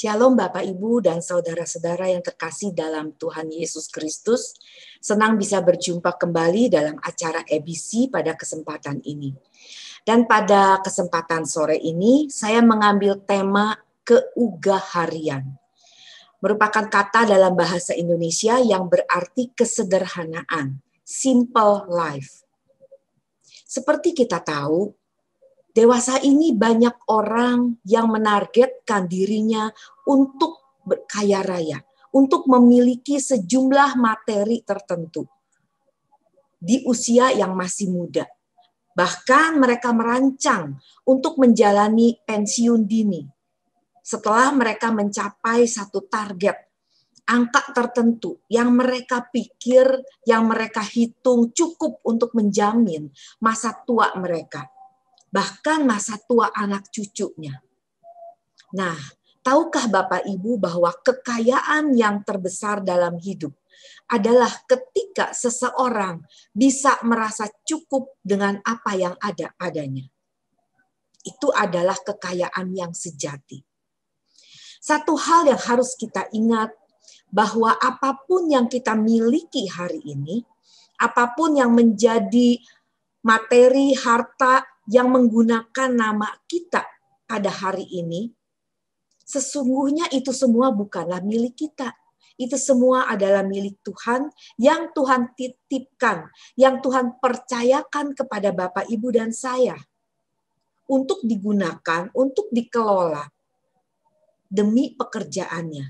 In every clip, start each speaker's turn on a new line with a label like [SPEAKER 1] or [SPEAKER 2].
[SPEAKER 1] Shalom Bapak Ibu dan saudara-saudara yang terkasih dalam Tuhan Yesus Kristus. Senang bisa berjumpa kembali dalam acara EBC pada kesempatan ini. Dan pada kesempatan sore ini saya mengambil tema keugah harian. Merupakan kata dalam bahasa Indonesia yang berarti kesederhanaan, simple life. Seperti kita tahu, Dewasa ini banyak orang yang menargetkan dirinya untuk kaya raya, untuk memiliki sejumlah materi tertentu di usia yang masih muda. Bahkan mereka merancang untuk menjalani pensiun dini setelah mereka mencapai satu target angka tertentu yang mereka pikir, yang mereka hitung cukup untuk menjamin masa tua mereka bahkan masa tua anak cucunya. Nah, tahukah Bapak Ibu bahwa kekayaan yang terbesar dalam hidup adalah ketika seseorang bisa merasa cukup dengan apa yang ada adanya. Itu adalah kekayaan yang sejati. Satu hal yang harus kita ingat bahwa apapun yang kita miliki hari ini, apapun yang menjadi materi, harta, yang menggunakan nama kita pada hari ini, sesungguhnya itu semua bukanlah milik kita. Itu semua adalah milik Tuhan yang Tuhan titipkan, yang Tuhan percayakan kepada Bapak, Ibu, dan saya untuk digunakan, untuk dikelola demi pekerjaannya.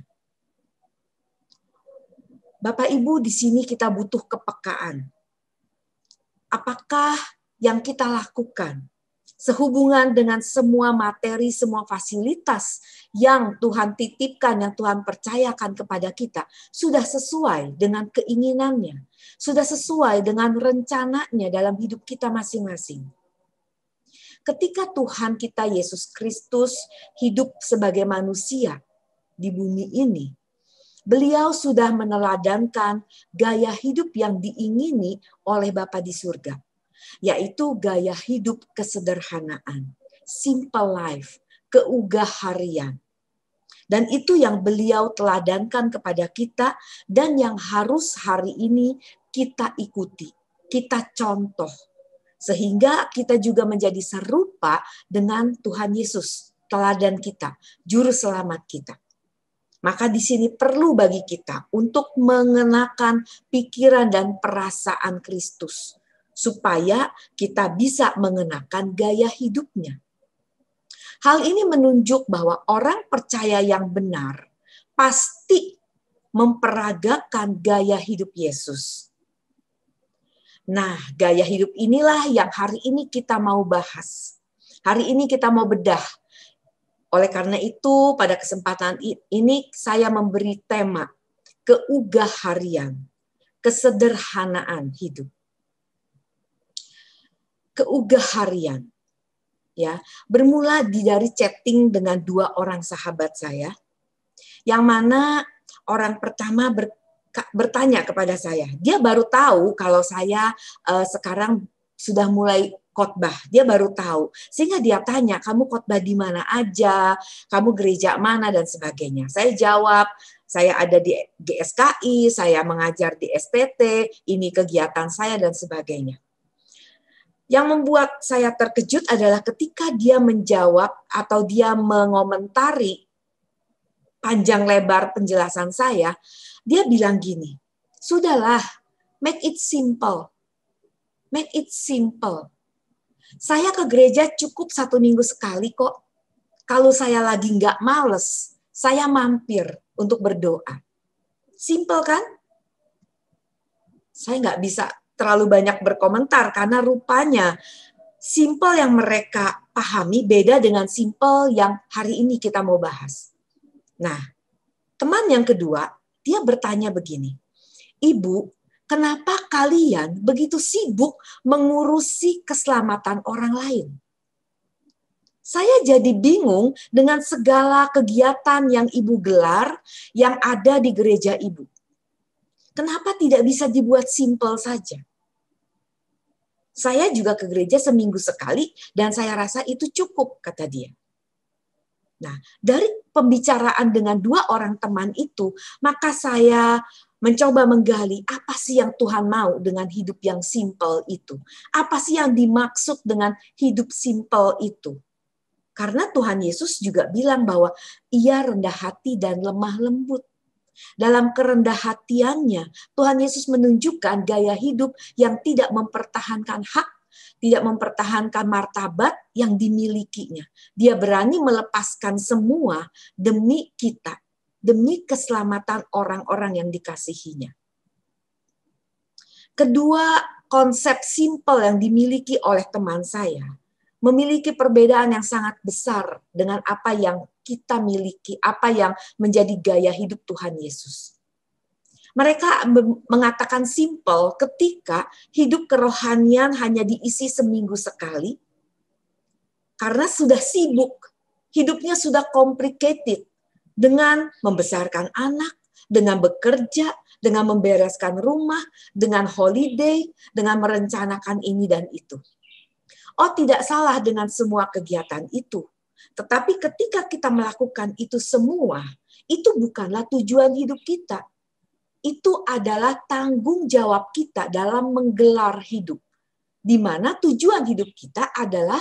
[SPEAKER 1] Bapak Ibu, di sini kita butuh kepekaan. Apakah yang kita lakukan sehubungan dengan semua materi, semua fasilitas yang Tuhan titipkan, yang Tuhan percayakan kepada kita, sudah sesuai dengan keinginannya, sudah sesuai dengan rencananya dalam hidup kita masing-masing. Ketika Tuhan kita Yesus Kristus hidup sebagai manusia di bumi ini, beliau sudah meneladankan gaya hidup yang diingini oleh Bapa di surga yaitu gaya hidup kesederhanaan, simple life, keugah harian. Dan itu yang beliau teladankan kepada kita dan yang harus hari ini kita ikuti, kita contoh. Sehingga kita juga menjadi serupa dengan Tuhan Yesus, teladan kita, juru selamat kita. Maka di sini perlu bagi kita untuk mengenakan pikiran dan perasaan Kristus supaya kita bisa mengenakan gaya hidupnya. Hal ini menunjuk bahwa orang percaya yang benar pasti memperagakan gaya hidup Yesus. Nah, gaya hidup inilah yang hari ini kita mau bahas. Hari ini kita mau bedah. Oleh karena itu, pada kesempatan ini saya memberi tema keugah harian, kesederhanaan hidup keugaharian. Ya, bermula di dari chatting dengan dua orang sahabat saya yang mana orang pertama ber, bertanya kepada saya. Dia baru tahu kalau saya uh, sekarang sudah mulai khotbah. Dia baru tahu. Sehingga dia tanya, "Kamu khotbah di mana aja? Kamu gereja mana dan sebagainya?" Saya jawab, "Saya ada di GSKI, saya mengajar di SPT, ini kegiatan saya dan sebagainya." Yang membuat saya terkejut adalah ketika dia menjawab atau dia mengomentari panjang lebar penjelasan saya, dia bilang gini, sudahlah, make it simple. Make it simple. Saya ke gereja cukup satu minggu sekali kok. Kalau saya lagi nggak males, saya mampir untuk berdoa. Simple kan? Saya nggak bisa terlalu banyak berkomentar karena rupanya simple yang mereka pahami beda dengan simple yang hari ini kita mau bahas. Nah, teman yang kedua, dia bertanya begini, Ibu, kenapa kalian begitu sibuk mengurusi keselamatan orang lain? Saya jadi bingung dengan segala kegiatan yang ibu gelar yang ada di gereja ibu. Kenapa tidak bisa dibuat simpel saja? Saya juga ke gereja seminggu sekali dan saya rasa itu cukup, kata dia. Nah, dari pembicaraan dengan dua orang teman itu, maka saya mencoba menggali apa sih yang Tuhan mau dengan hidup yang simpel itu. Apa sih yang dimaksud dengan hidup simpel itu? Karena Tuhan Yesus juga bilang bahwa ia rendah hati dan lemah lembut. Dalam kerendah hatiannya, Tuhan Yesus menunjukkan gaya hidup yang tidak mempertahankan hak, tidak mempertahankan martabat yang dimilikinya. Dia berani melepaskan semua demi kita, demi keselamatan orang-orang yang dikasihinya. Kedua, konsep simpel yang dimiliki oleh teman saya memiliki perbedaan yang sangat besar dengan apa yang kita miliki, apa yang menjadi gaya hidup Tuhan Yesus. Mereka mengatakan simple ketika hidup kerohanian hanya diisi seminggu sekali karena sudah sibuk, hidupnya sudah complicated dengan membesarkan anak, dengan bekerja, dengan membereskan rumah, dengan holiday, dengan merencanakan ini dan itu. Oh, tidak salah dengan semua kegiatan itu. Tetapi ketika kita melakukan itu semua, itu bukanlah tujuan hidup kita. Itu adalah tanggung jawab kita dalam menggelar hidup. Di mana tujuan hidup kita adalah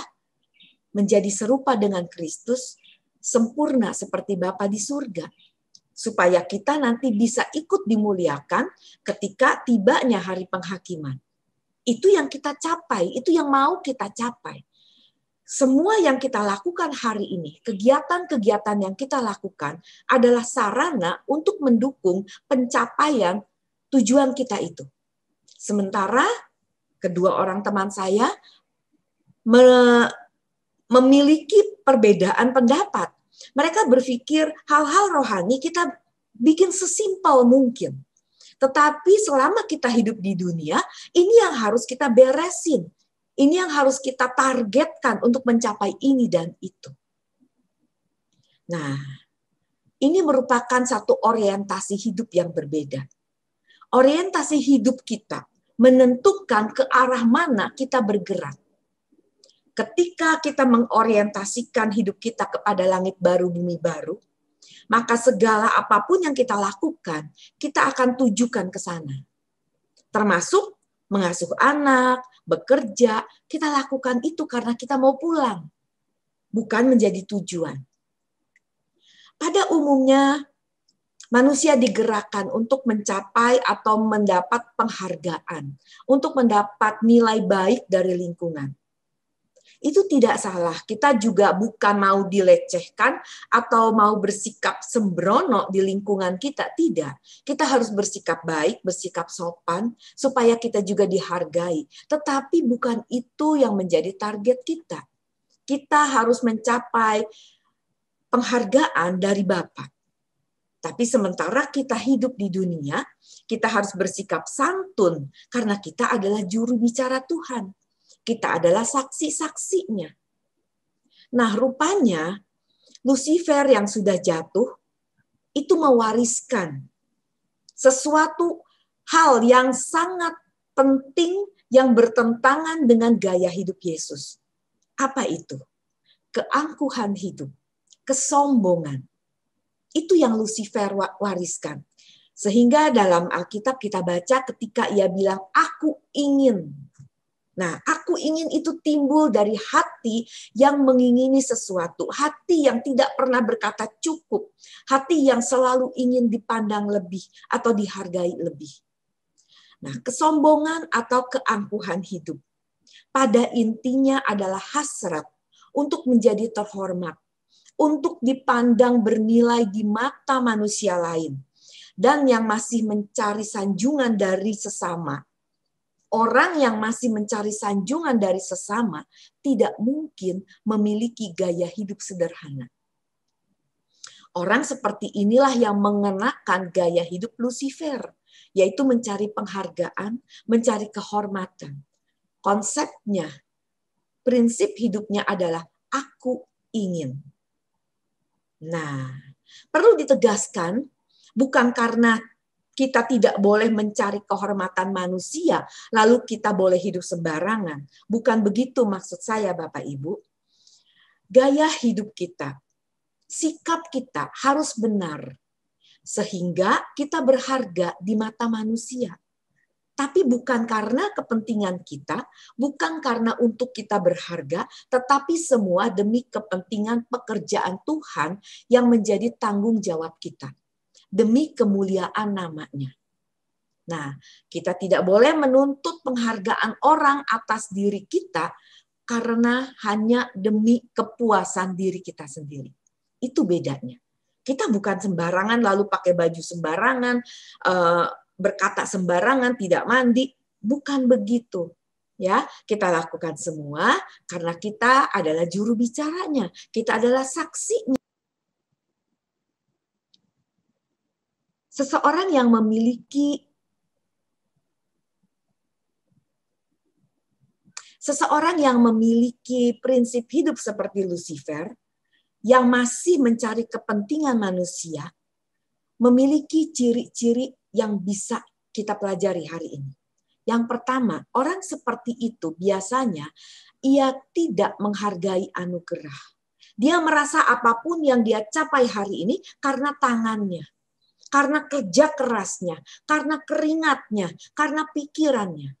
[SPEAKER 1] menjadi serupa dengan Kristus, sempurna seperti Bapa di surga. Supaya kita nanti bisa ikut dimuliakan ketika tibanya hari penghakiman. Itu yang kita capai, itu yang mau kita capai semua yang kita lakukan hari ini, kegiatan-kegiatan yang kita lakukan adalah sarana untuk mendukung pencapaian tujuan kita itu. Sementara kedua orang teman saya me memiliki perbedaan pendapat. Mereka berpikir hal-hal rohani kita bikin sesimpel mungkin. Tetapi selama kita hidup di dunia, ini yang harus kita beresin. Ini yang harus kita targetkan untuk mencapai ini dan itu. Nah, ini merupakan satu orientasi hidup yang berbeda. Orientasi hidup kita menentukan ke arah mana kita bergerak. Ketika kita mengorientasikan hidup kita kepada langit baru, bumi baru, maka segala apapun yang kita lakukan, kita akan tujukan ke sana. Termasuk mengasuh anak, bekerja, kita lakukan itu karena kita mau pulang, bukan menjadi tujuan. Pada umumnya, manusia digerakkan untuk mencapai atau mendapat penghargaan, untuk mendapat nilai baik dari lingkungan itu tidak salah. Kita juga bukan mau dilecehkan atau mau bersikap sembrono di lingkungan kita, tidak. Kita harus bersikap baik, bersikap sopan supaya kita juga dihargai. Tetapi bukan itu yang menjadi target kita. Kita harus mencapai penghargaan dari Bapak. Tapi sementara kita hidup di dunia, kita harus bersikap santun karena kita adalah juru bicara Tuhan kita adalah saksi-saksinya. Nah, rupanya Lucifer yang sudah jatuh itu mewariskan sesuatu hal yang sangat penting yang bertentangan dengan gaya hidup Yesus. Apa itu? Keangkuhan hidup, kesombongan. Itu yang Lucifer wariskan. Sehingga dalam Alkitab kita baca ketika ia bilang, aku ingin Nah, aku ingin itu timbul dari hati yang mengingini sesuatu, hati yang tidak pernah berkata cukup, hati yang selalu ingin dipandang lebih atau dihargai lebih. Nah, kesombongan atau keangkuhan hidup pada intinya adalah hasrat untuk menjadi terhormat, untuk dipandang bernilai di mata manusia lain, dan yang masih mencari sanjungan dari sesama Orang yang masih mencari sanjungan dari sesama tidak mungkin memiliki gaya hidup sederhana. Orang seperti inilah yang mengenakan gaya hidup Lucifer, yaitu mencari penghargaan, mencari kehormatan. Konsepnya, prinsip hidupnya adalah aku ingin. Nah, perlu ditegaskan bukan karena kita tidak boleh mencari kehormatan manusia, lalu kita boleh hidup sembarangan. Bukan begitu maksud saya, Bapak Ibu. Gaya hidup kita, sikap kita harus benar, sehingga kita berharga di mata manusia. Tapi bukan karena kepentingan kita, bukan karena untuk kita berharga, tetapi semua demi kepentingan pekerjaan Tuhan yang menjadi tanggung jawab kita demi kemuliaan namanya. Nah, kita tidak boleh menuntut penghargaan orang atas diri kita karena hanya demi kepuasan diri kita sendiri. Itu bedanya. Kita bukan sembarangan lalu pakai baju sembarangan, eh, berkata sembarangan, tidak mandi, bukan begitu. Ya, kita lakukan semua karena kita adalah juru bicaranya, kita adalah saksinya. seseorang yang memiliki seseorang yang memiliki prinsip hidup seperti Lucifer yang masih mencari kepentingan manusia memiliki ciri-ciri yang bisa kita pelajari hari ini. Yang pertama, orang seperti itu biasanya ia tidak menghargai anugerah. Dia merasa apapun yang dia capai hari ini karena tangannya, karena kerja kerasnya, karena keringatnya, karena pikirannya.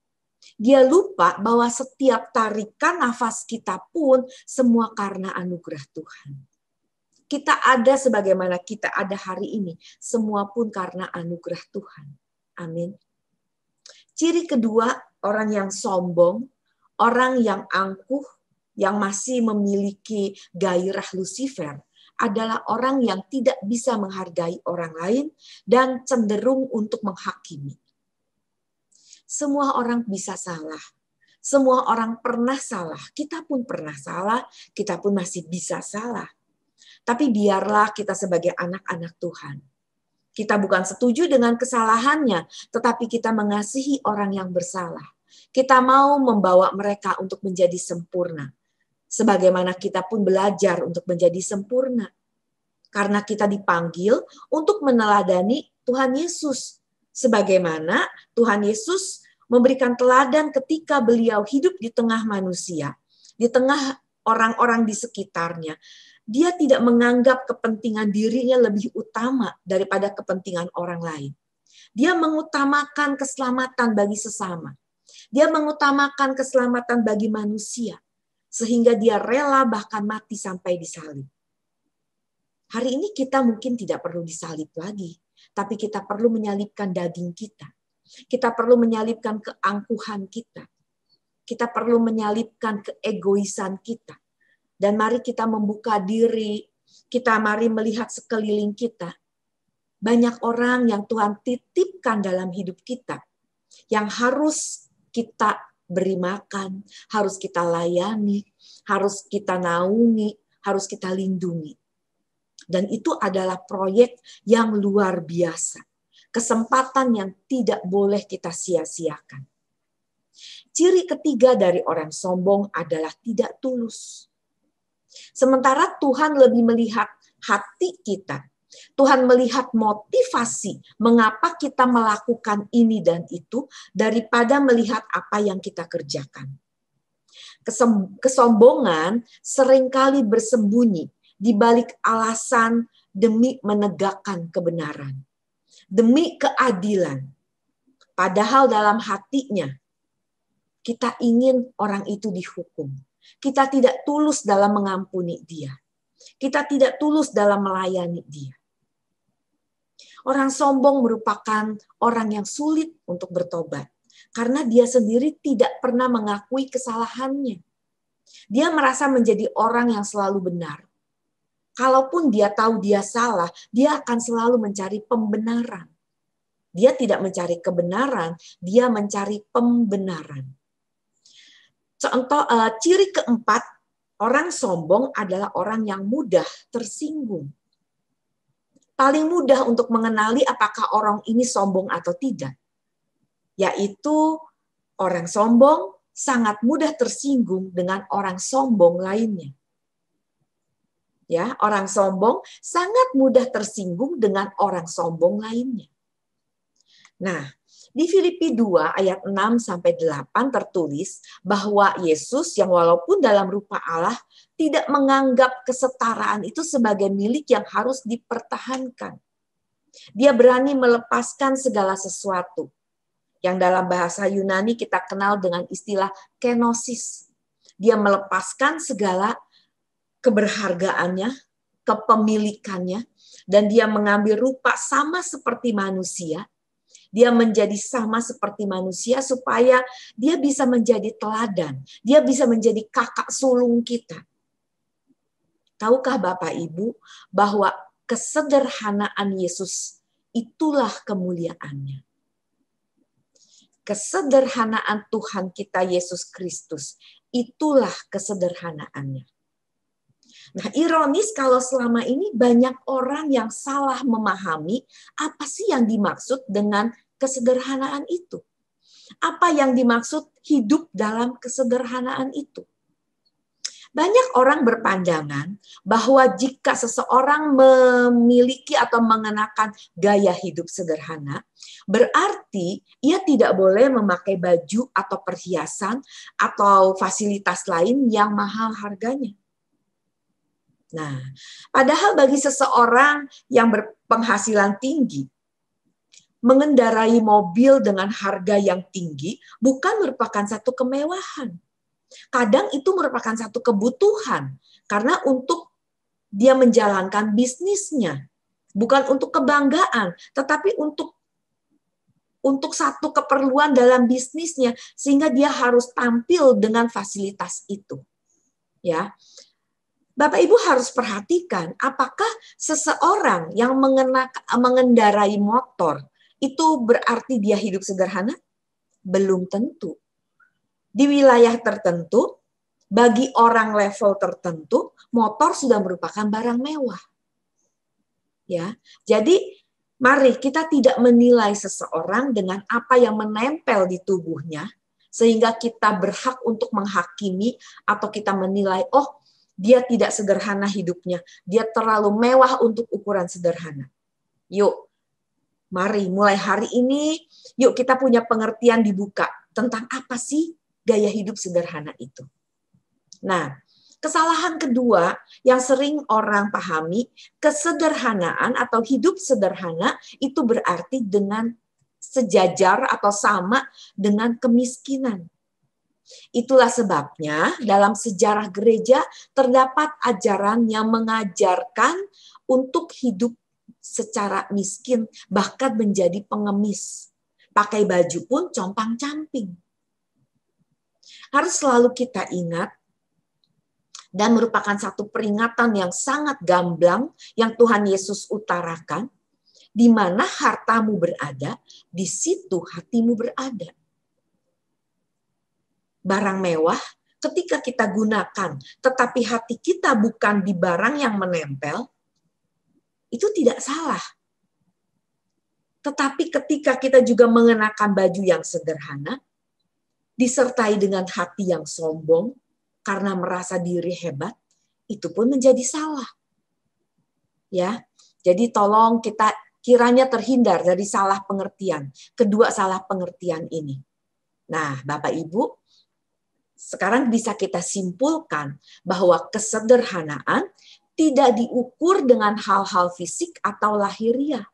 [SPEAKER 1] Dia lupa bahwa setiap tarikan nafas kita pun semua karena anugerah Tuhan. Kita ada sebagaimana kita ada hari ini, semua pun karena anugerah Tuhan. Amin. Ciri kedua, orang yang sombong, orang yang angkuh, yang masih memiliki gairah Lucifer, adalah orang yang tidak bisa menghargai orang lain dan cenderung untuk menghakimi. Semua orang bisa salah. Semua orang pernah salah. Kita pun pernah salah, kita pun masih bisa salah. Tapi biarlah kita sebagai anak-anak Tuhan. Kita bukan setuju dengan kesalahannya, tetapi kita mengasihi orang yang bersalah. Kita mau membawa mereka untuk menjadi sempurna sebagaimana kita pun belajar untuk menjadi sempurna. Karena kita dipanggil untuk meneladani Tuhan Yesus, sebagaimana Tuhan Yesus memberikan teladan ketika beliau hidup di tengah manusia, di tengah orang-orang di sekitarnya. Dia tidak menganggap kepentingan dirinya lebih utama daripada kepentingan orang lain. Dia mengutamakan keselamatan bagi sesama. Dia mengutamakan keselamatan bagi manusia sehingga dia rela bahkan mati sampai disalib. Hari ini kita mungkin tidak perlu disalib lagi, tapi kita perlu menyalibkan daging kita. Kita perlu menyalibkan keangkuhan kita. Kita perlu menyalibkan keegoisan kita. Dan mari kita membuka diri, kita mari melihat sekeliling kita. Banyak orang yang Tuhan titipkan dalam hidup kita yang harus kita beri makan, harus kita layani, harus kita naungi, harus kita lindungi. Dan itu adalah proyek yang luar biasa. Kesempatan yang tidak boleh kita sia-siakan. Ciri ketiga dari orang sombong adalah tidak tulus. Sementara Tuhan lebih melihat hati kita Tuhan melihat motivasi mengapa kita melakukan ini dan itu daripada melihat apa yang kita kerjakan. Kesombongan seringkali bersembunyi di balik alasan demi menegakkan kebenaran, demi keadilan. Padahal dalam hatinya kita ingin orang itu dihukum. Kita tidak tulus dalam mengampuni dia. Kita tidak tulus dalam melayani dia. Orang sombong merupakan orang yang sulit untuk bertobat karena dia sendiri tidak pernah mengakui kesalahannya. Dia merasa menjadi orang yang selalu benar. Kalaupun dia tahu dia salah, dia akan selalu mencari pembenaran. Dia tidak mencari kebenaran, dia mencari pembenaran. Contoh eh, ciri keempat, orang sombong adalah orang yang mudah tersinggung paling mudah untuk mengenali apakah orang ini sombong atau tidak, yaitu orang sombong sangat mudah tersinggung dengan orang sombong lainnya. Ya, orang sombong sangat mudah tersinggung dengan orang sombong lainnya. Nah, di Filipi 2 ayat 6 sampai 8 tertulis bahwa Yesus yang walaupun dalam rupa Allah tidak menganggap kesetaraan itu sebagai milik yang harus dipertahankan. Dia berani melepaskan segala sesuatu yang dalam bahasa Yunani kita kenal dengan istilah kenosis. Dia melepaskan segala keberhargaannya, kepemilikannya, dan dia mengambil rupa sama seperti manusia, dia menjadi sama seperti manusia supaya dia bisa menjadi teladan, dia bisa menjadi kakak sulung kita. Tahukah Bapak Ibu bahwa kesederhanaan Yesus itulah kemuliaannya. Kesederhanaan Tuhan kita Yesus Kristus itulah kesederhanaannya. Nah, ironis kalau selama ini banyak orang yang salah memahami apa sih yang dimaksud dengan kesederhanaan itu. Apa yang dimaksud hidup dalam kesederhanaan itu? Banyak orang berpandangan bahwa jika seseorang memiliki atau mengenakan gaya hidup sederhana, berarti ia tidak boleh memakai baju atau perhiasan atau fasilitas lain yang mahal harganya. Nah, padahal bagi seseorang yang berpenghasilan tinggi, mengendarai mobil dengan harga yang tinggi bukan merupakan satu kemewahan. Kadang itu merupakan satu kebutuhan karena untuk dia menjalankan bisnisnya, bukan untuk kebanggaan, tetapi untuk untuk satu keperluan dalam bisnisnya sehingga dia harus tampil dengan fasilitas itu. Ya. Bapak Ibu harus perhatikan apakah seseorang yang mengenak, mengendarai motor itu berarti dia hidup sederhana? Belum tentu. Di wilayah tertentu, bagi orang level tertentu, motor sudah merupakan barang mewah. Ya. Jadi mari kita tidak menilai seseorang dengan apa yang menempel di tubuhnya sehingga kita berhak untuk menghakimi atau kita menilai oh dia tidak sederhana hidupnya. Dia terlalu mewah untuk ukuran sederhana. Yuk, mari mulai hari ini, yuk kita punya pengertian dibuka tentang apa sih gaya hidup sederhana itu. Nah, kesalahan kedua yang sering orang pahami, kesederhanaan atau hidup sederhana itu berarti dengan sejajar atau sama dengan kemiskinan Itulah sebabnya dalam sejarah gereja terdapat ajaran yang mengajarkan untuk hidup secara miskin, bahkan menjadi pengemis. Pakai baju pun compang-camping. Harus selalu kita ingat dan merupakan satu peringatan yang sangat gamblang yang Tuhan Yesus utarakan, di mana hartamu berada, di situ hatimu berada barang mewah ketika kita gunakan, tetapi hati kita bukan di barang yang menempel, itu tidak salah. Tetapi ketika kita juga mengenakan baju yang sederhana, disertai dengan hati yang sombong karena merasa diri hebat, itu pun menjadi salah. Ya. Jadi tolong kita kiranya terhindar dari salah pengertian, kedua salah pengertian ini. Nah, Bapak Ibu, sekarang bisa kita simpulkan bahwa kesederhanaan tidak diukur dengan hal-hal fisik atau lahiriah.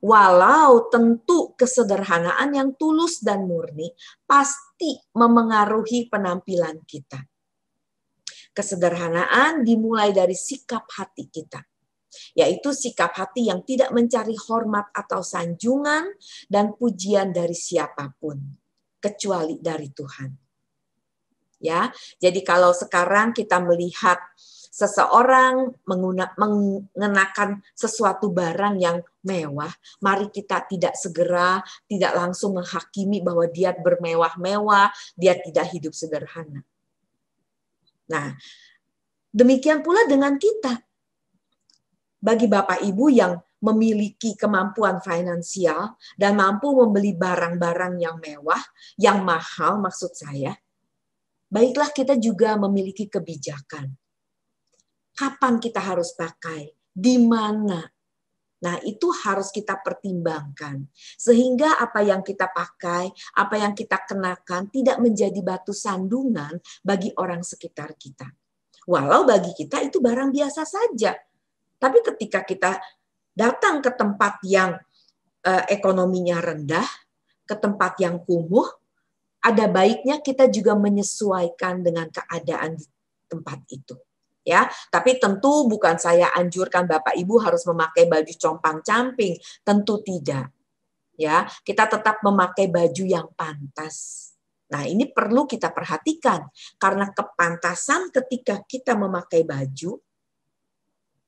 [SPEAKER 1] Walau tentu kesederhanaan yang tulus dan murni pasti memengaruhi penampilan kita. Kesederhanaan dimulai dari sikap hati kita yaitu sikap hati yang tidak mencari hormat atau sanjungan dan pujian dari siapapun, kecuali dari Tuhan ya. Jadi kalau sekarang kita melihat seseorang mengenakan sesuatu barang yang mewah, mari kita tidak segera, tidak langsung menghakimi bahwa dia bermewah-mewah, dia tidak hidup sederhana. Nah, demikian pula dengan kita. Bagi Bapak Ibu yang memiliki kemampuan finansial dan mampu membeli barang-barang yang mewah, yang mahal maksud saya, baiklah kita juga memiliki kebijakan. Kapan kita harus pakai? Di mana? Nah, itu harus kita pertimbangkan, sehingga apa yang kita pakai, apa yang kita kenakan, tidak menjadi batu sandungan bagi orang sekitar kita. Walau bagi kita itu barang biasa saja, tapi ketika kita datang ke tempat yang eh, ekonominya rendah, ke tempat yang kumuh, ada baiknya kita juga menyesuaikan dengan keadaan di tempat itu ya. Tapi tentu bukan saya anjurkan Bapak Ibu harus memakai baju compang-camping, tentu tidak. Ya, kita tetap memakai baju yang pantas. Nah, ini perlu kita perhatikan karena kepantasan ketika kita memakai baju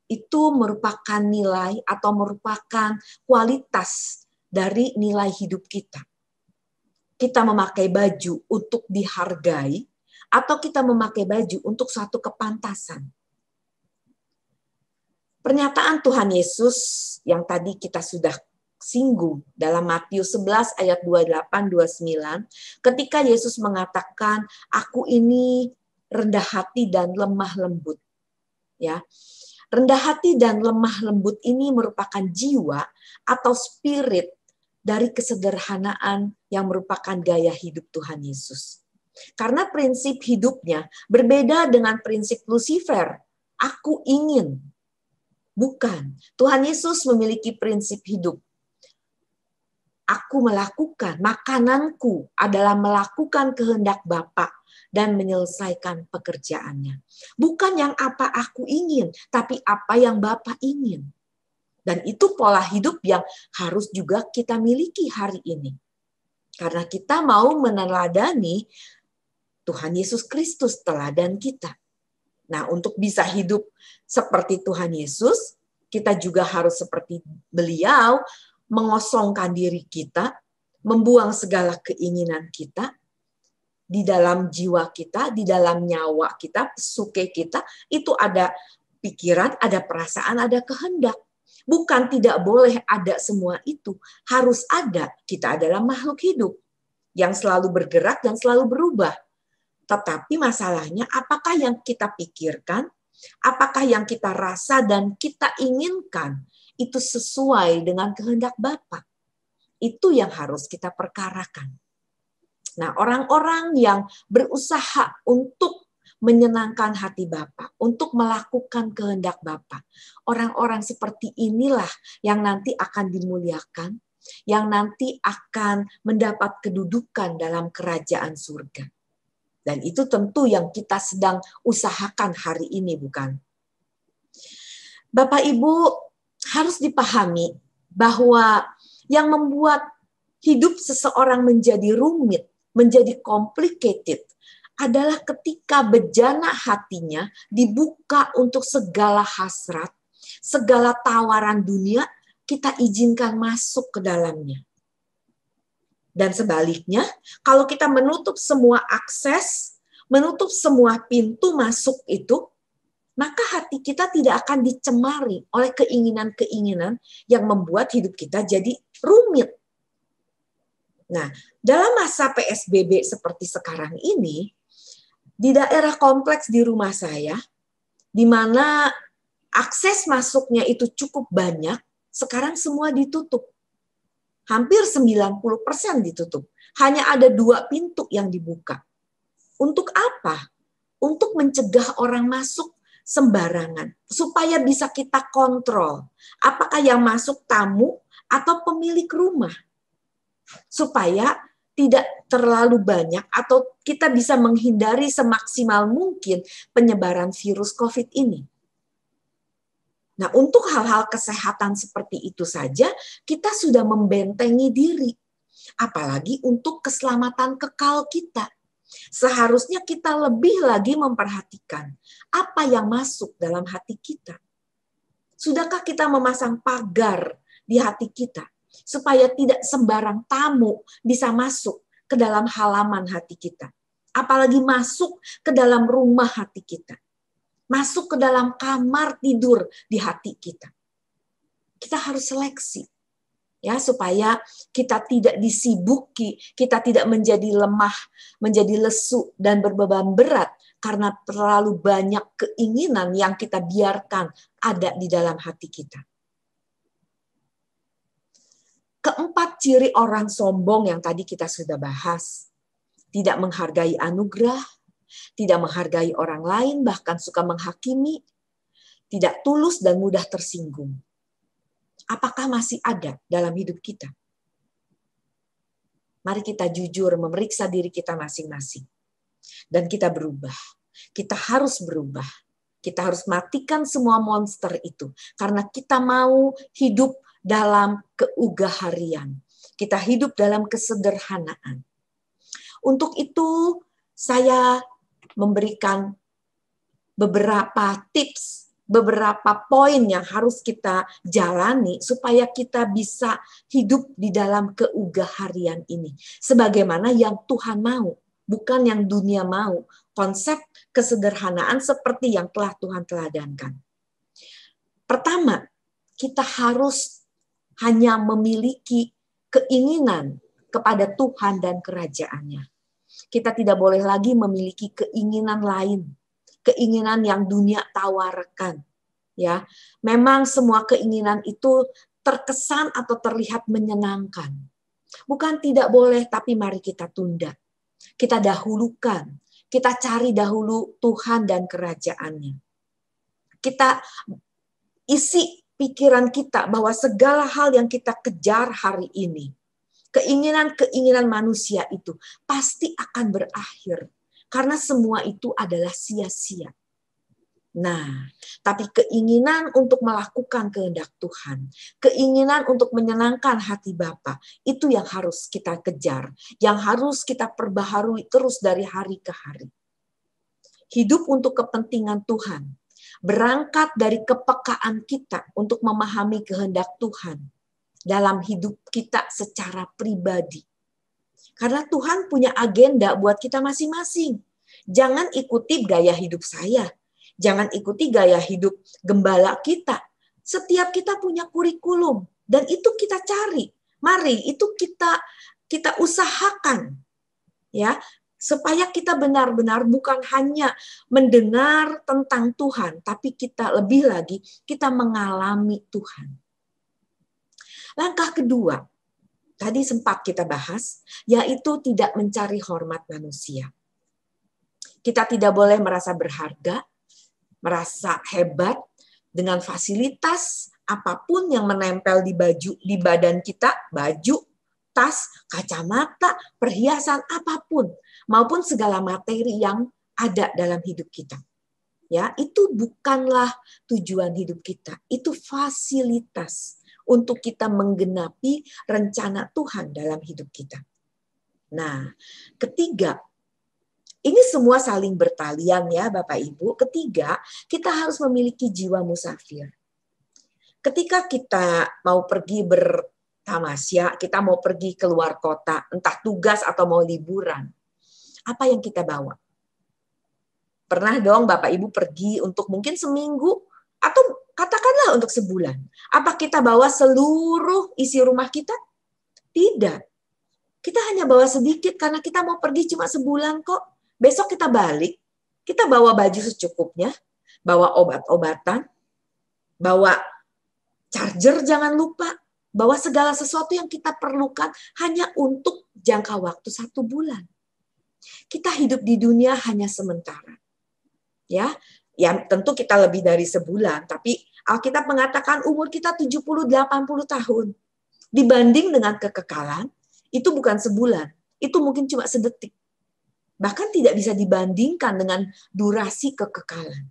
[SPEAKER 1] itu merupakan nilai atau merupakan kualitas dari nilai hidup kita kita memakai baju untuk dihargai atau kita memakai baju untuk suatu kepantasan. Pernyataan Tuhan Yesus yang tadi kita sudah singgung dalam Matius 11 ayat 28-29 ketika Yesus mengatakan, aku ini rendah hati dan lemah lembut. Ya, Rendah hati dan lemah lembut ini merupakan jiwa atau spirit dari kesederhanaan yang merupakan gaya hidup Tuhan Yesus. Karena prinsip hidupnya berbeda dengan prinsip Lucifer. Aku ingin. Bukan. Tuhan Yesus memiliki prinsip hidup. Aku melakukan, makananku adalah melakukan kehendak Bapa dan menyelesaikan pekerjaannya. Bukan yang apa aku ingin, tapi apa yang Bapa ingin. Dan itu pola hidup yang harus juga kita miliki hari ini. Karena kita mau meneladani Tuhan Yesus Kristus, teladan kita. Nah, untuk bisa hidup seperti Tuhan Yesus, kita juga harus seperti beliau, mengosongkan diri kita, membuang segala keinginan kita, di dalam jiwa kita, di dalam nyawa kita, suke kita, itu ada pikiran, ada perasaan, ada kehendak. Bukan tidak boleh ada semua itu, harus ada. Kita adalah makhluk hidup yang selalu bergerak dan selalu berubah. Tetapi masalahnya apakah yang kita pikirkan, apakah yang kita rasa dan kita inginkan itu sesuai dengan kehendak Bapak? Itu yang harus kita perkarakan. Nah, orang-orang yang berusaha untuk menyenangkan hati Bapak, untuk melakukan kehendak Bapak. Orang-orang seperti inilah yang nanti akan dimuliakan, yang nanti akan mendapat kedudukan dalam kerajaan surga. Dan itu tentu yang kita sedang usahakan hari ini, bukan? Bapak Ibu harus dipahami bahwa yang membuat hidup seseorang menjadi rumit, menjadi complicated, adalah ketika bejana hatinya dibuka untuk segala hasrat, segala tawaran dunia, kita izinkan masuk ke dalamnya. Dan sebaliknya, kalau kita menutup semua akses, menutup semua pintu masuk itu, maka hati kita tidak akan dicemari oleh keinginan-keinginan yang membuat hidup kita jadi rumit. Nah, dalam masa PSBB seperti sekarang ini, di daerah kompleks di rumah saya, di mana akses masuknya itu cukup banyak, sekarang semua ditutup. Hampir 90% ditutup. Hanya ada dua pintu yang dibuka. Untuk apa? Untuk mencegah orang masuk sembarangan. Supaya bisa kita kontrol. Apakah yang masuk tamu atau pemilik rumah. Supaya tidak terlalu banyak atau kita bisa menghindari semaksimal mungkin penyebaran virus COVID ini. Nah, untuk hal-hal kesehatan seperti itu saja kita sudah membentengi diri. Apalagi untuk keselamatan kekal kita. Seharusnya kita lebih lagi memperhatikan apa yang masuk dalam hati kita. Sudahkah kita memasang pagar di hati kita? supaya tidak sembarang tamu bisa masuk ke dalam halaman hati kita. Apalagi masuk ke dalam rumah hati kita. Masuk ke dalam kamar tidur di hati kita. Kita harus seleksi ya supaya kita tidak disibuki, kita tidak menjadi lemah, menjadi lesu dan berbeban berat karena terlalu banyak keinginan yang kita biarkan ada di dalam hati kita keempat ciri orang sombong yang tadi kita sudah bahas. Tidak menghargai anugerah, tidak menghargai orang lain, bahkan suka menghakimi, tidak tulus dan mudah tersinggung. Apakah masih ada dalam hidup kita? Mari kita jujur memeriksa diri kita masing-masing. Dan kita berubah. Kita harus berubah. Kita harus matikan semua monster itu. Karena kita mau hidup dalam keugaharian. Kita hidup dalam kesederhanaan. Untuk itu saya memberikan beberapa tips, beberapa poin yang harus kita jalani supaya kita bisa hidup di dalam keugaharian ini. Sebagaimana yang Tuhan mau, bukan yang dunia mau. Konsep kesederhanaan seperti yang telah Tuhan teladankan. Pertama, kita harus hanya memiliki keinginan kepada Tuhan dan kerajaannya. Kita tidak boleh lagi memiliki keinginan lain, keinginan yang dunia tawarkan. Ya, memang semua keinginan itu terkesan atau terlihat menyenangkan. Bukan tidak boleh, tapi mari kita tunda. Kita dahulukan, kita cari dahulu Tuhan dan kerajaannya. Kita isi pikiran kita bahwa segala hal yang kita kejar hari ini, keinginan-keinginan manusia itu pasti akan berakhir karena semua itu adalah sia-sia. Nah, tapi keinginan untuk melakukan kehendak Tuhan, keinginan untuk menyenangkan hati Bapa, itu yang harus kita kejar, yang harus kita perbaharui terus dari hari ke hari. Hidup untuk kepentingan Tuhan, berangkat dari kepekaan kita untuk memahami kehendak Tuhan dalam hidup kita secara pribadi. Karena Tuhan punya agenda buat kita masing-masing. Jangan ikuti gaya hidup saya. Jangan ikuti gaya hidup gembala kita. Setiap kita punya kurikulum dan itu kita cari. Mari itu kita kita usahakan. Ya, supaya kita benar-benar bukan hanya mendengar tentang Tuhan, tapi kita lebih lagi kita mengalami Tuhan. Langkah kedua, tadi sempat kita bahas, yaitu tidak mencari hormat manusia. Kita tidak boleh merasa berharga, merasa hebat dengan fasilitas apapun yang menempel di baju di badan kita, baju, tas, kacamata, perhiasan apapun maupun segala materi yang ada dalam hidup kita. Ya, itu bukanlah tujuan hidup kita. Itu fasilitas untuk kita menggenapi rencana Tuhan dalam hidup kita. Nah, ketiga, ini semua saling bertalian ya Bapak Ibu. Ketiga, kita harus memiliki jiwa musafir. Ketika kita mau pergi bertamasya, kita mau pergi keluar kota, entah tugas atau mau liburan apa yang kita bawa. Pernah dong Bapak Ibu pergi untuk mungkin seminggu atau katakanlah untuk sebulan. Apa kita bawa seluruh isi rumah kita? Tidak. Kita hanya bawa sedikit karena kita mau pergi cuma sebulan kok. Besok kita balik, kita bawa baju secukupnya, bawa obat-obatan, bawa charger jangan lupa, bawa segala sesuatu yang kita perlukan hanya untuk jangka waktu satu bulan. Kita hidup di dunia hanya sementara. Ya, ya tentu kita lebih dari sebulan, tapi Alkitab mengatakan umur kita 70-80 tahun. Dibanding dengan kekekalan, itu bukan sebulan, itu mungkin cuma sedetik. Bahkan tidak bisa dibandingkan dengan durasi kekekalan.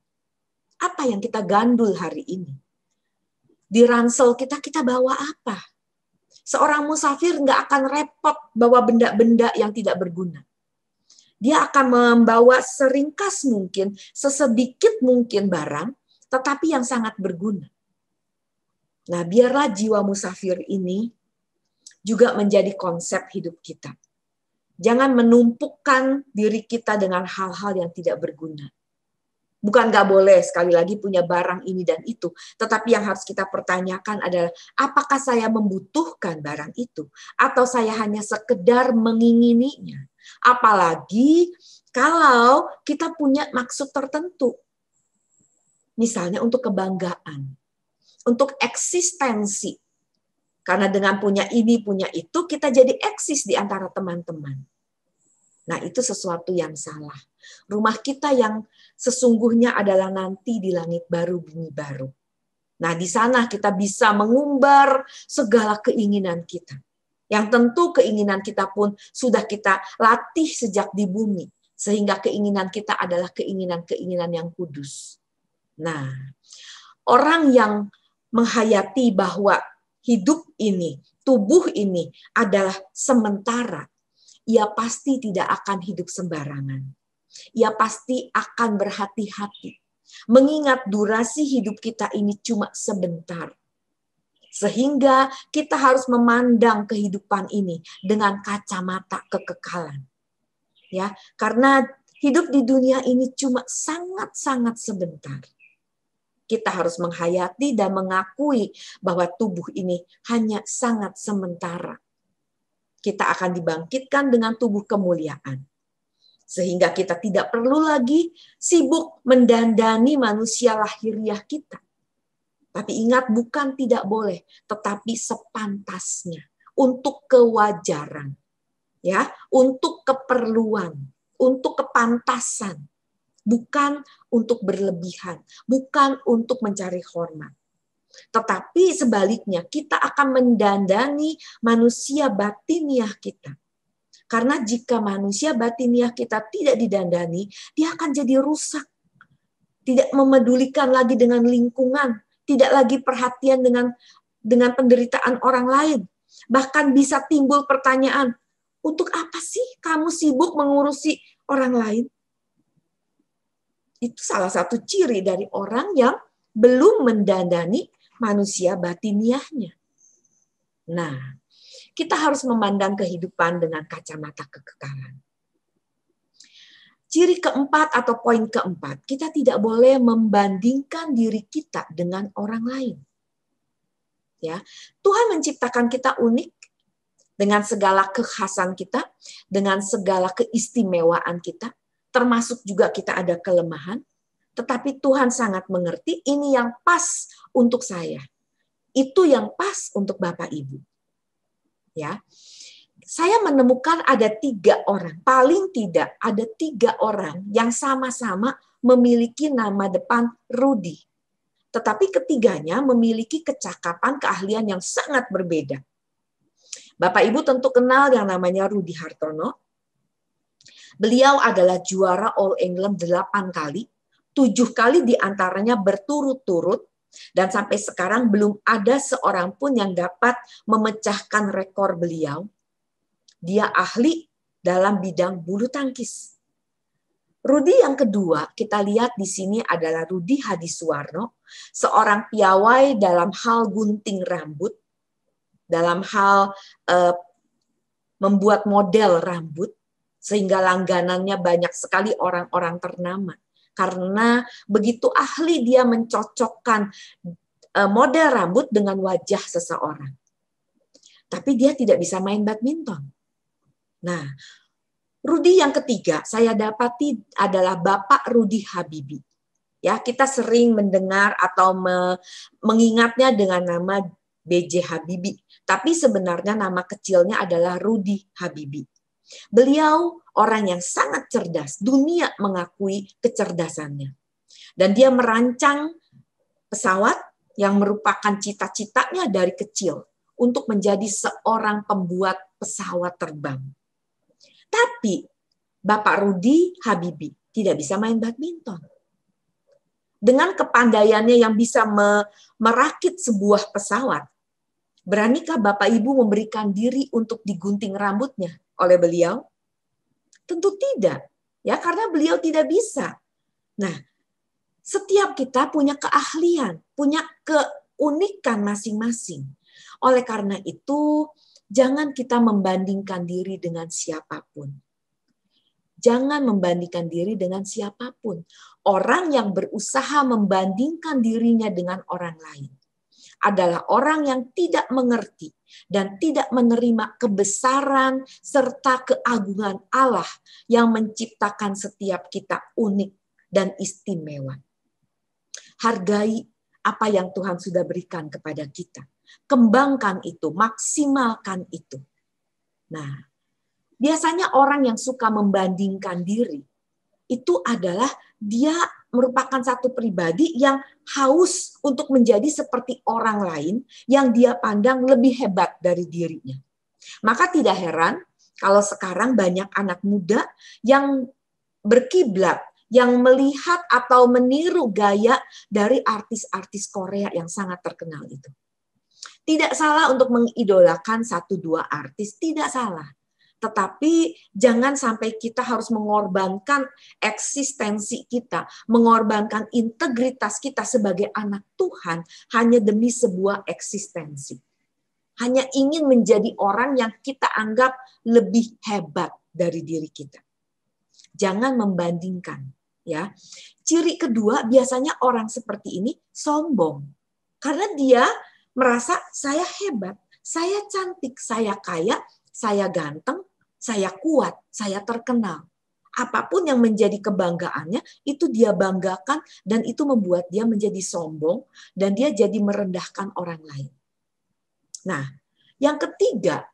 [SPEAKER 1] Apa yang kita gandul hari ini? Di ransel kita, kita bawa apa? Seorang musafir nggak akan repot bawa benda-benda yang tidak berguna dia akan membawa seringkas mungkin, sesedikit mungkin barang, tetapi yang sangat berguna. Nah, biarlah jiwa musafir ini juga menjadi konsep hidup kita. Jangan menumpukkan diri kita dengan hal-hal yang tidak berguna. Bukan gak boleh sekali lagi punya barang ini dan itu, tetapi yang harus kita pertanyakan adalah apakah saya membutuhkan barang itu atau saya hanya sekedar mengingininya. Apalagi kalau kita punya maksud tertentu. Misalnya untuk kebanggaan, untuk eksistensi. Karena dengan punya ini, punya itu, kita jadi eksis di antara teman-teman. Nah, itu sesuatu yang salah. Rumah kita yang sesungguhnya adalah nanti di langit baru, bumi baru. Nah, di sana kita bisa mengumbar segala keinginan kita yang tentu keinginan kita pun sudah kita latih sejak di bumi sehingga keinginan kita adalah keinginan-keinginan yang kudus. Nah, orang yang menghayati bahwa hidup ini, tubuh ini adalah sementara, ia pasti tidak akan hidup sembarangan. Ia pasti akan berhati-hati, mengingat durasi hidup kita ini cuma sebentar sehingga kita harus memandang kehidupan ini dengan kacamata kekekalan. Ya, karena hidup di dunia ini cuma sangat-sangat sebentar. Kita harus menghayati dan mengakui bahwa tubuh ini hanya sangat sementara. Kita akan dibangkitkan dengan tubuh kemuliaan sehingga kita tidak perlu lagi sibuk mendandani manusia lahiriah kita. Tapi ingat bukan tidak boleh, tetapi sepantasnya untuk kewajaran, ya, untuk keperluan, untuk kepantasan, bukan untuk berlebihan, bukan untuk mencari hormat. Tetapi sebaliknya, kita akan mendandani manusia batiniah kita. Karena jika manusia batiniah kita tidak didandani, dia akan jadi rusak. Tidak memedulikan lagi dengan lingkungan, tidak lagi perhatian dengan dengan penderitaan orang lain. Bahkan bisa timbul pertanyaan, untuk apa sih kamu sibuk mengurusi orang lain? Itu salah satu ciri dari orang yang belum mendandani manusia batiniahnya. Nah, kita harus memandang kehidupan dengan kacamata kekekalan. Ciri keempat atau poin keempat, kita tidak boleh membandingkan diri kita dengan orang lain. Ya, Tuhan menciptakan kita unik dengan segala kekhasan kita, dengan segala keistimewaan kita, termasuk juga kita ada kelemahan, tetapi Tuhan sangat mengerti ini yang pas untuk saya. Itu yang pas untuk Bapak Ibu. Ya saya menemukan ada tiga orang, paling tidak ada tiga orang yang sama-sama memiliki nama depan Rudi. Tetapi ketiganya memiliki kecakapan keahlian yang sangat berbeda. Bapak Ibu tentu kenal yang namanya Rudi Hartono. Beliau adalah juara All England delapan kali, tujuh kali diantaranya berturut-turut, dan sampai sekarang belum ada seorang pun yang dapat memecahkan rekor beliau dia ahli dalam bidang bulu tangkis. Rudi yang kedua kita lihat di sini adalah Rudi Hadi Suwarno, seorang piawai dalam hal gunting rambut, dalam hal eh, membuat model rambut, sehingga langganannya banyak sekali orang-orang ternama. Karena begitu ahli dia mencocokkan eh, model rambut dengan wajah seseorang. Tapi dia tidak bisa main badminton. Nah, Rudi yang ketiga saya dapati adalah Bapak Rudi Habibi. Ya, kita sering mendengar atau me, mengingatnya dengan nama BJ Habibi, tapi sebenarnya nama kecilnya adalah Rudi Habibi. Beliau orang yang sangat cerdas, dunia mengakui kecerdasannya. Dan dia merancang pesawat yang merupakan cita-citanya dari kecil untuk menjadi seorang pembuat pesawat terbang tapi Bapak Rudi Habibi tidak bisa main badminton. Dengan kepandaiannya yang bisa merakit sebuah pesawat, beranikah Bapak Ibu memberikan diri untuk digunting rambutnya oleh beliau? Tentu tidak, ya karena beliau tidak bisa. Nah, setiap kita punya keahlian, punya keunikan masing-masing. Oleh karena itu, jangan kita membandingkan diri dengan siapapun. Jangan membandingkan diri dengan siapapun. Orang yang berusaha membandingkan dirinya dengan orang lain adalah orang yang tidak mengerti dan tidak menerima kebesaran serta keagungan Allah yang menciptakan setiap kita unik dan istimewa. Hargai apa yang Tuhan sudah berikan kepada kita Kembangkan itu, maksimalkan itu. Nah, biasanya orang yang suka membandingkan diri itu adalah dia merupakan satu pribadi yang haus untuk menjadi seperti orang lain yang dia pandang lebih hebat dari dirinya. Maka tidak heran kalau sekarang banyak anak muda yang berkiblat yang melihat atau meniru gaya dari artis-artis Korea yang sangat terkenal itu. Tidak salah untuk mengidolakan satu dua artis, tidak salah. Tetapi jangan sampai kita harus mengorbankan eksistensi kita, mengorbankan integritas kita sebagai anak Tuhan hanya demi sebuah eksistensi. Hanya ingin menjadi orang yang kita anggap lebih hebat dari diri kita. Jangan membandingkan, ya. Ciri kedua biasanya orang seperti ini sombong. Karena dia merasa saya hebat, saya cantik, saya kaya, saya ganteng, saya kuat, saya terkenal. Apapun yang menjadi kebanggaannya, itu dia banggakan dan itu membuat dia menjadi sombong dan dia jadi merendahkan orang lain. Nah, yang ketiga,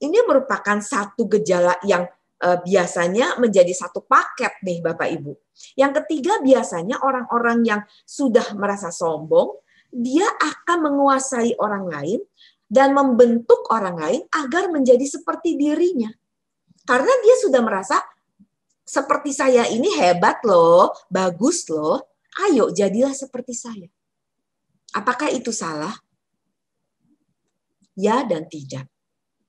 [SPEAKER 1] ini merupakan satu gejala yang e, biasanya menjadi satu paket nih Bapak Ibu. Yang ketiga biasanya orang-orang yang sudah merasa sombong, dia akan menguasai orang lain dan membentuk orang lain agar menjadi seperti dirinya. Karena dia sudah merasa seperti saya ini hebat loh, bagus loh. Ayo jadilah seperti saya. Apakah itu salah? Ya dan tidak.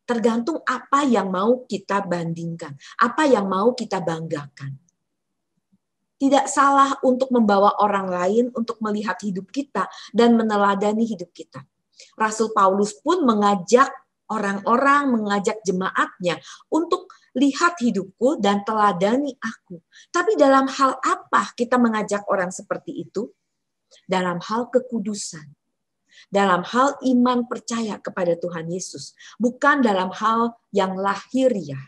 [SPEAKER 1] Tergantung apa yang mau kita bandingkan, apa yang mau kita banggakan tidak salah untuk membawa orang lain untuk melihat hidup kita dan meneladani hidup kita. Rasul Paulus pun mengajak orang-orang, mengajak jemaatnya untuk lihat hidupku dan teladani aku. Tapi dalam hal apa kita mengajak orang seperti itu? Dalam hal kekudusan. Dalam hal iman percaya kepada Tuhan Yesus, bukan dalam hal yang lahiriah. Ya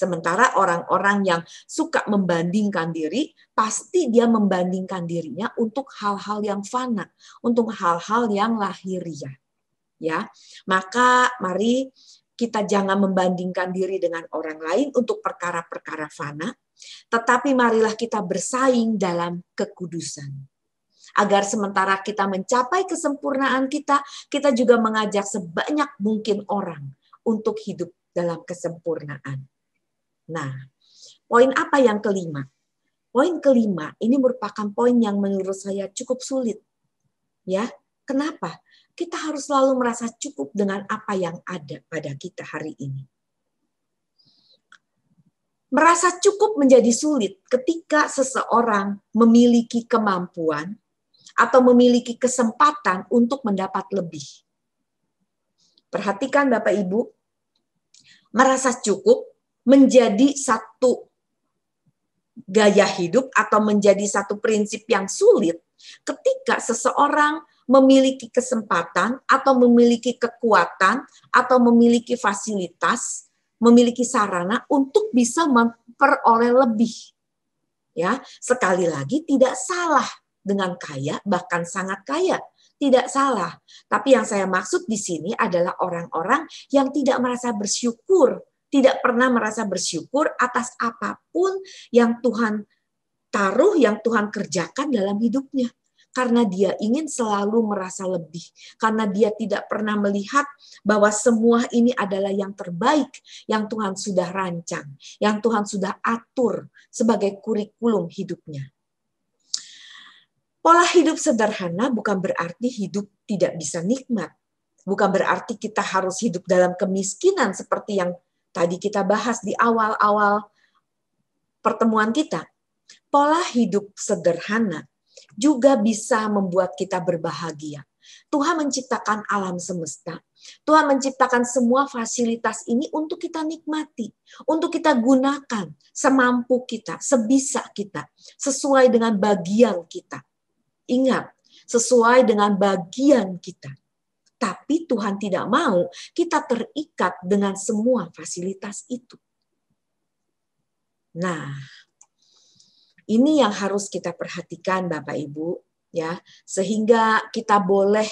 [SPEAKER 1] Sementara orang-orang yang suka membandingkan diri, pasti dia membandingkan dirinya untuk hal-hal yang fana, untuk hal-hal yang lahiriah. Ya, maka mari kita jangan membandingkan diri dengan orang lain untuk perkara-perkara fana, tetapi marilah kita bersaing dalam kekudusan agar sementara kita mencapai kesempurnaan kita, kita juga mengajak sebanyak mungkin orang untuk hidup dalam kesempurnaan. Nah, poin apa yang kelima? Poin kelima ini merupakan poin yang menurut saya cukup sulit. Ya, kenapa? Kita harus selalu merasa cukup dengan apa yang ada pada kita hari ini. Merasa cukup menjadi sulit ketika seseorang memiliki kemampuan atau memiliki kesempatan untuk mendapat lebih. Perhatikan Bapak Ibu, merasa cukup menjadi satu gaya hidup atau menjadi satu prinsip yang sulit ketika seseorang memiliki kesempatan atau memiliki kekuatan atau memiliki fasilitas, memiliki sarana untuk bisa memperoleh lebih. Ya, sekali lagi tidak salah dengan kaya bahkan sangat kaya, tidak salah. Tapi yang saya maksud di sini adalah orang-orang yang tidak merasa bersyukur tidak pernah merasa bersyukur atas apapun yang Tuhan taruh, yang Tuhan kerjakan dalam hidupnya. Karena dia ingin selalu merasa lebih, karena dia tidak pernah melihat bahwa semua ini adalah yang terbaik yang Tuhan sudah rancang, yang Tuhan sudah atur sebagai kurikulum hidupnya. Pola hidup sederhana bukan berarti hidup tidak bisa nikmat. Bukan berarti kita harus hidup dalam kemiskinan seperti yang tadi kita bahas di awal-awal pertemuan kita, pola hidup sederhana juga bisa membuat kita berbahagia. Tuhan menciptakan alam semesta. Tuhan menciptakan semua fasilitas ini untuk kita nikmati, untuk kita gunakan semampu kita, sebisa kita, sesuai dengan bagian kita. Ingat, sesuai dengan bagian kita tapi Tuhan tidak mau kita terikat dengan semua fasilitas itu. Nah, ini yang harus kita perhatikan Bapak Ibu ya, sehingga kita boleh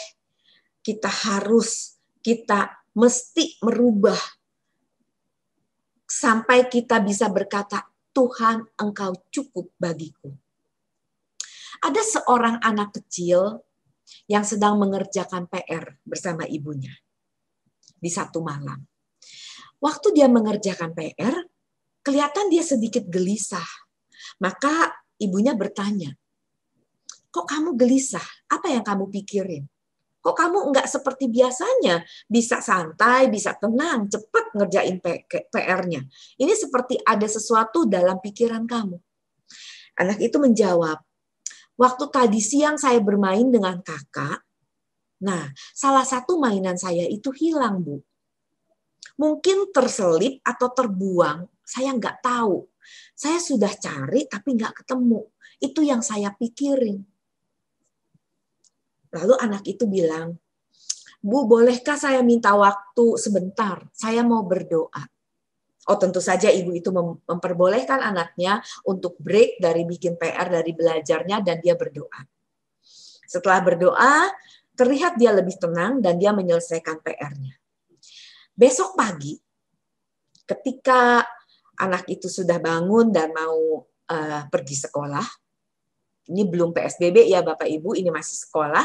[SPEAKER 1] kita harus kita mesti merubah sampai kita bisa berkata Tuhan engkau cukup bagiku. Ada seorang anak kecil yang sedang mengerjakan PR bersama ibunya di satu malam. Waktu dia mengerjakan PR, kelihatan dia sedikit gelisah. Maka ibunya bertanya, kok kamu gelisah? Apa yang kamu pikirin? Kok kamu nggak seperti biasanya bisa santai, bisa tenang, cepat ngerjain PR-nya? Ini seperti ada sesuatu dalam pikiran kamu. Anak itu menjawab, waktu tadi siang saya bermain dengan kakak, nah salah satu mainan saya itu hilang, Bu. Mungkin terselip atau terbuang, saya nggak tahu. Saya sudah cari tapi nggak ketemu. Itu yang saya pikirin. Lalu anak itu bilang, Bu bolehkah saya minta waktu sebentar? Saya mau berdoa. Oh tentu saja ibu itu memperbolehkan anaknya untuk break dari bikin PR dari belajarnya dan dia berdoa. Setelah berdoa, terlihat dia lebih tenang dan dia menyelesaikan PR-nya. Besok pagi, ketika anak itu sudah bangun dan mau uh, pergi sekolah, ini belum PSBB ya Bapak Ibu, ini masih sekolah,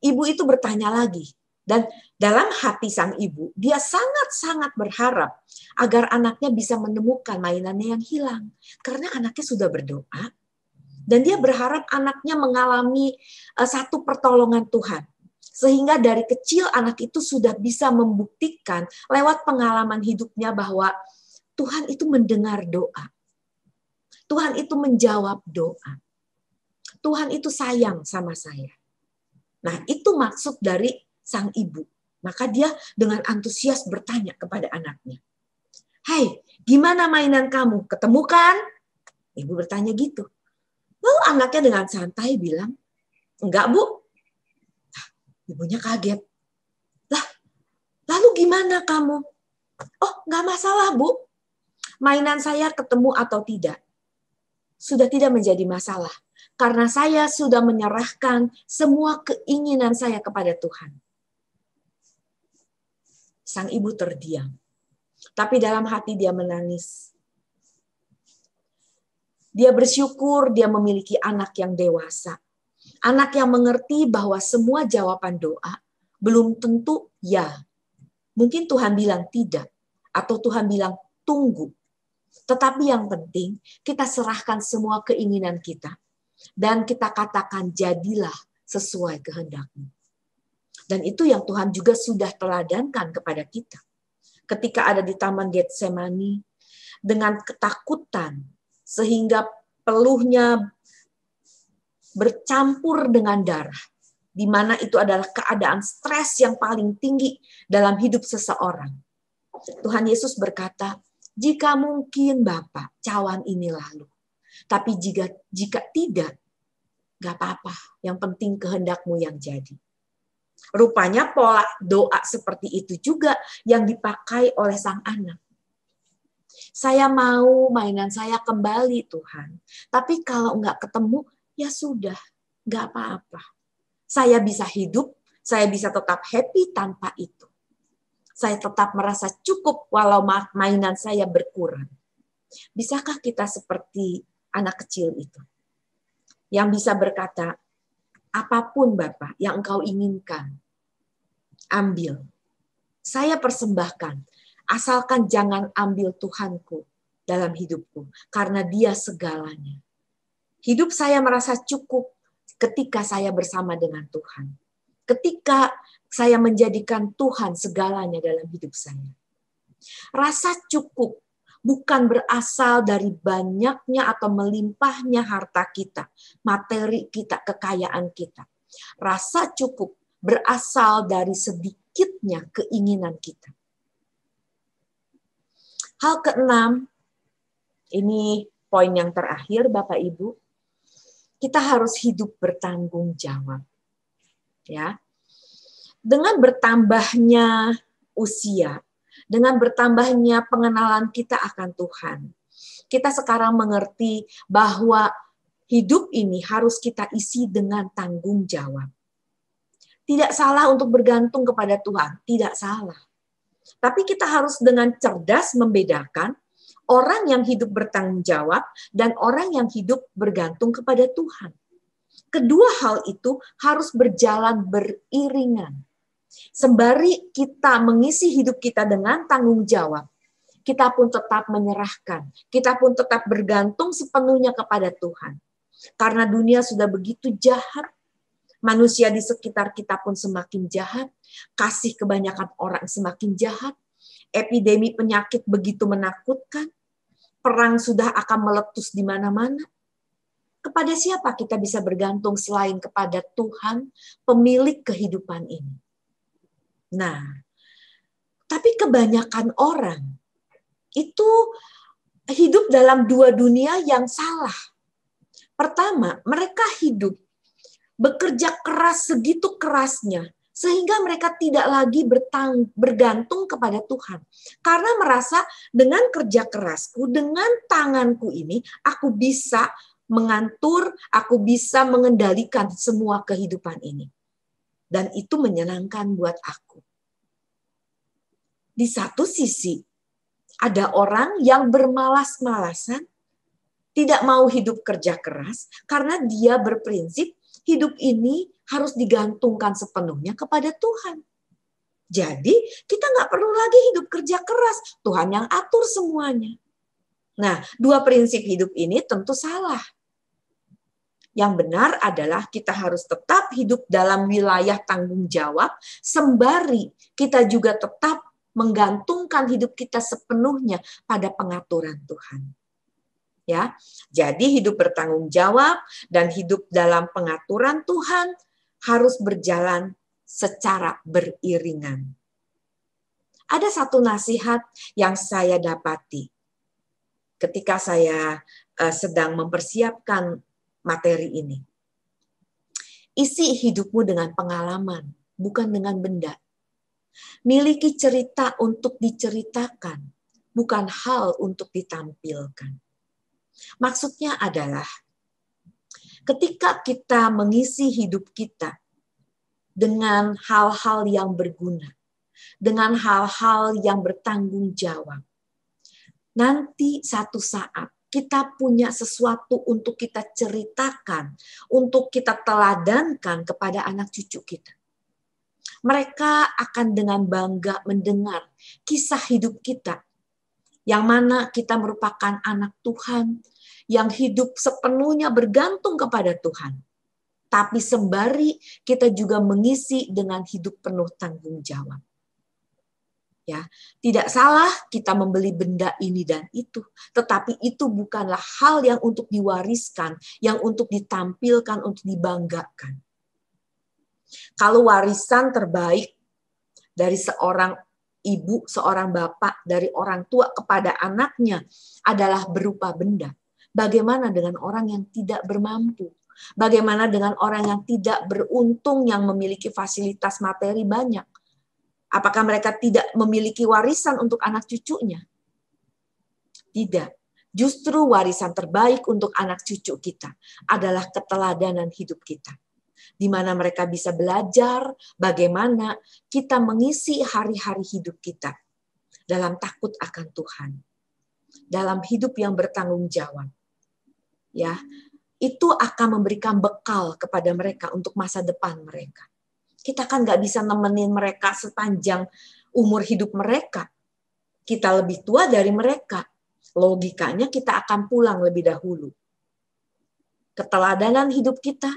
[SPEAKER 1] ibu itu bertanya lagi. Dan dalam hati sang ibu, dia sangat-sangat berharap agar anaknya bisa menemukan mainannya yang hilang. Karena anaknya sudah berdoa, dan dia berharap anaknya mengalami eh, satu pertolongan Tuhan. Sehingga dari kecil anak itu sudah bisa membuktikan lewat pengalaman hidupnya bahwa Tuhan itu mendengar doa. Tuhan itu menjawab doa. Tuhan itu sayang sama saya. Nah, itu maksud dari sang ibu. Maka dia dengan antusias bertanya kepada anaknya. Hai, gimana mainan kamu? Ketemukan? Ibu bertanya gitu. Lalu oh, anaknya dengan santai bilang, enggak bu. Nah, ibunya kaget. Lah, lalu gimana kamu? Oh, enggak masalah bu. Mainan saya ketemu atau tidak. Sudah tidak menjadi masalah. Karena saya sudah menyerahkan semua keinginan saya kepada Tuhan sang ibu terdiam. Tapi dalam hati dia menangis. Dia bersyukur dia memiliki anak yang dewasa. Anak yang mengerti bahwa semua jawaban doa belum tentu ya. Mungkin Tuhan bilang tidak. Atau Tuhan bilang tunggu. Tetapi yang penting kita serahkan semua keinginan kita. Dan kita katakan jadilah sesuai kehendakmu. Dan itu yang Tuhan juga sudah teladankan kepada kita. Ketika ada di Taman Getsemani, dengan ketakutan, sehingga peluhnya bercampur dengan darah, di mana itu adalah keadaan stres yang paling tinggi dalam hidup seseorang. Tuhan Yesus berkata, jika mungkin Bapak, cawan ini lalu. Tapi jika jika tidak, gak apa-apa. Yang penting kehendakmu yang jadi. Rupanya pola doa seperti itu juga yang dipakai oleh sang anak. Saya mau mainan saya kembali Tuhan. Tapi kalau nggak ketemu, ya sudah, nggak apa-apa. Saya bisa hidup, saya bisa tetap happy tanpa itu. Saya tetap merasa cukup walau mainan saya berkurang. Bisakah kita seperti anak kecil itu? Yang bisa berkata, apapun Bapak yang engkau inginkan, ambil. Saya persembahkan, asalkan jangan ambil Tuhanku dalam hidupku, karena dia segalanya. Hidup saya merasa cukup ketika saya bersama dengan Tuhan. Ketika saya menjadikan Tuhan segalanya dalam hidup saya. Rasa cukup bukan berasal dari banyaknya atau melimpahnya harta kita, materi kita, kekayaan kita. Rasa cukup berasal dari sedikitnya keinginan kita. Hal keenam, ini poin yang terakhir Bapak Ibu, kita harus hidup bertanggung jawab. Ya. Dengan bertambahnya usia, dengan bertambahnya pengenalan kita akan Tuhan. Kita sekarang mengerti bahwa hidup ini harus kita isi dengan tanggung jawab. Tidak salah untuk bergantung kepada Tuhan, tidak salah. Tapi kita harus dengan cerdas membedakan orang yang hidup bertanggung jawab dan orang yang hidup bergantung kepada Tuhan. Kedua hal itu harus berjalan beriringan. Sembari kita mengisi hidup kita dengan tanggung jawab, kita pun tetap menyerahkan, kita pun tetap bergantung sepenuhnya kepada Tuhan. Karena dunia sudah begitu jahat, manusia di sekitar kita pun semakin jahat, kasih kebanyakan orang semakin jahat, epidemi penyakit begitu menakutkan, perang sudah akan meletus di mana-mana. Kepada siapa kita bisa bergantung selain kepada Tuhan, pemilik kehidupan ini? Nah, tapi kebanyakan orang itu hidup dalam dua dunia yang salah. Pertama, mereka hidup bekerja keras segitu kerasnya sehingga mereka tidak lagi bertang, bergantung kepada Tuhan. Karena merasa dengan kerja kerasku, dengan tanganku ini aku bisa mengatur, aku bisa mengendalikan semua kehidupan ini dan itu menyenangkan buat aku. Di satu sisi, ada orang yang bermalas-malasan, tidak mau hidup kerja keras karena dia berprinsip hidup ini harus digantungkan sepenuhnya kepada Tuhan. Jadi, kita nggak perlu lagi hidup kerja keras, Tuhan yang atur semuanya. Nah, dua prinsip hidup ini tentu salah yang benar adalah kita harus tetap hidup dalam wilayah tanggung jawab, sembari kita juga tetap menggantungkan hidup kita sepenuhnya pada pengaturan Tuhan ya. Jadi hidup bertanggung jawab dan hidup dalam pengaturan Tuhan harus berjalan secara beriringan. Ada satu nasihat yang saya dapati ketika saya eh, sedang mempersiapkan materi ini. Isi hidupmu dengan pengalaman, bukan dengan benda. Miliki cerita untuk diceritakan, bukan hal untuk ditampilkan. Maksudnya adalah ketika kita mengisi hidup kita dengan hal-hal yang berguna, dengan hal-hal yang bertanggung jawab, nanti satu saat kita punya sesuatu untuk kita ceritakan, untuk kita teladankan kepada anak cucu kita. Mereka akan dengan bangga mendengar kisah hidup kita, yang mana kita merupakan anak Tuhan yang hidup sepenuhnya bergantung kepada Tuhan. Tapi sembari kita juga mengisi dengan hidup penuh tanggung jawab ya tidak salah kita membeli benda ini dan itu tetapi itu bukanlah hal yang untuk diwariskan yang untuk ditampilkan untuk dibanggakan kalau warisan terbaik dari seorang ibu seorang bapak dari orang tua kepada anaknya adalah berupa benda bagaimana dengan orang yang tidak bermampu Bagaimana dengan orang yang tidak beruntung yang memiliki fasilitas materi banyak? Apakah mereka tidak memiliki warisan untuk anak cucunya? Tidak. Justru warisan terbaik untuk anak cucu kita adalah keteladanan hidup kita. Di mana mereka bisa belajar bagaimana kita mengisi hari-hari hidup kita dalam takut akan Tuhan. Dalam hidup yang bertanggung jawab. Ya, itu akan memberikan bekal kepada mereka untuk masa depan mereka. Kita kan nggak bisa nemenin mereka sepanjang umur hidup mereka. Kita lebih tua dari mereka. Logikanya kita akan pulang lebih dahulu. Keteladanan hidup kita,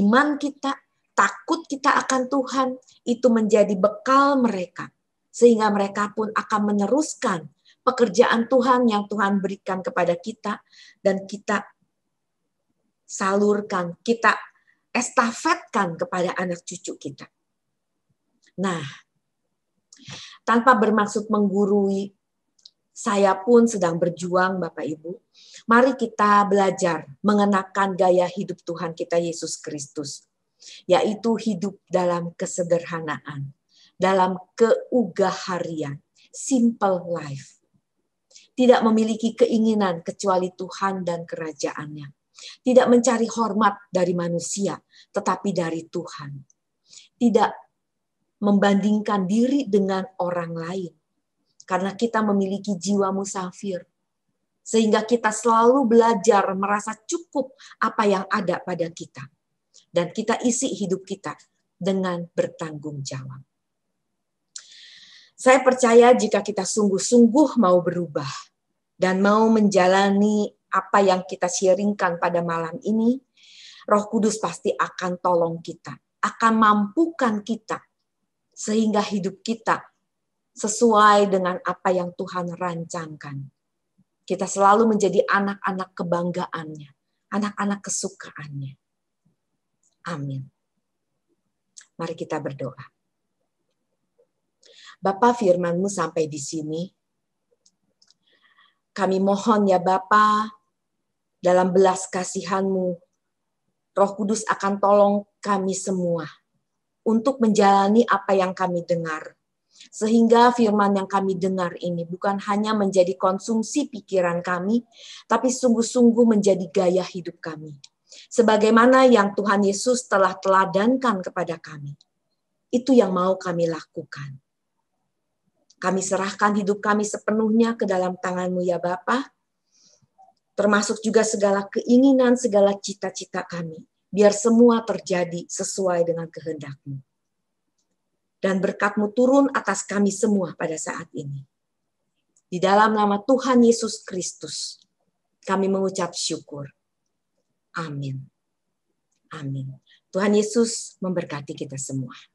[SPEAKER 1] iman kita, takut kita akan Tuhan, itu menjadi bekal mereka. Sehingga mereka pun akan meneruskan pekerjaan Tuhan yang Tuhan berikan kepada kita dan kita salurkan, kita estafetkan kepada anak cucu kita. Nah, tanpa bermaksud menggurui, saya pun sedang berjuang Bapak Ibu. Mari kita belajar mengenakan gaya hidup Tuhan kita Yesus Kristus, yaitu hidup dalam kesederhanaan, dalam keugah harian, simple life. Tidak memiliki keinginan kecuali Tuhan dan kerajaannya tidak mencari hormat dari manusia, tetapi dari Tuhan. Tidak membandingkan diri dengan orang lain, karena kita memiliki jiwa musafir, sehingga kita selalu belajar merasa cukup apa yang ada pada kita, dan kita isi hidup kita dengan bertanggung jawab. Saya percaya jika kita sungguh-sungguh mau berubah dan mau menjalani apa yang kita sharingkan pada malam ini, Roh Kudus pasti akan tolong kita, akan mampukan kita sehingga hidup kita sesuai dengan apa yang Tuhan rancangkan. Kita selalu menjadi anak-anak kebanggaannya, anak-anak kesukaannya. Amin. Mari kita berdoa. Bapa firmanmu sampai di sini. Kami mohon ya Bapak, dalam belas kasihanmu, roh kudus akan tolong kami semua untuk menjalani apa yang kami dengar. Sehingga firman yang kami dengar ini bukan hanya menjadi konsumsi pikiran kami, tapi sungguh-sungguh menjadi gaya hidup kami. Sebagaimana yang Tuhan Yesus telah teladankan kepada kami. Itu yang mau kami lakukan. Kami serahkan hidup kami sepenuhnya ke dalam tanganmu ya Bapak termasuk juga segala keinginan, segala cita-cita kami. Biar semua terjadi sesuai dengan kehendakMu Dan berkatMu turun atas kami semua pada saat ini. Di dalam nama Tuhan Yesus Kristus, kami mengucap syukur. Amin. Amin. Tuhan Yesus memberkati kita semua.